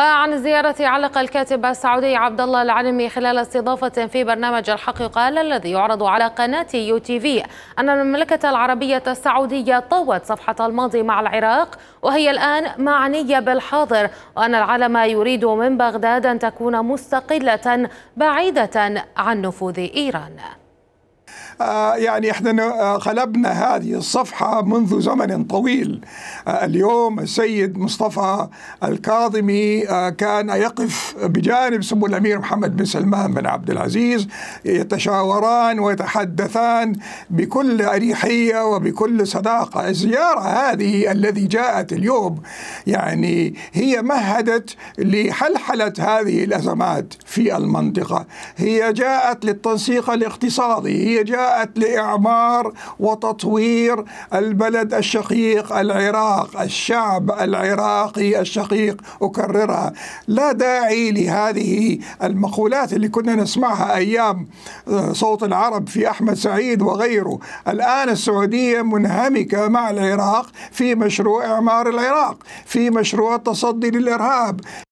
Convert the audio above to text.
آه، عن الزيارة علق الكاتب السعودي عبد الله العلمي خلال استضافة في برنامج الحق قال الذي يعرض على قناة يو تي في أن المملكة العربية السعودية طوت صفحة الماضي مع العراق وهي الآن معنية بالحاضر وأن العالم يريد من بغداد أن تكون مستقلة بعيدة عن نفوذ إيران آه، يعني احنا قلبنا آه، هذه الصفحه منذ زمن طويل آه، اليوم السيد مصطفى الكاظمي كان يقف بجانب سمو الامير محمد بن سلمان بن عبد العزيز يتشاوران ويتحدثان بكل اريحيه وبكل صداقه الزياره هذه الذي جاءت اليوم يعني هي مهدت لحلحله هذه الازمات في المنطقه هي جاءت للتنسيق الاقتصادي هي جاءت جاءت لإعمار وتطوير البلد الشقيق العراق الشعب العراقي الشقيق أكررها لا داعي لهذه المقولات اللي كنا نسمعها أيام آه، صوت العرب في أحمد سعيد وغيره الآن السعودية منهمكة مع العراق في مشروع إعمار العراق في مشروع التصدي للإرهاب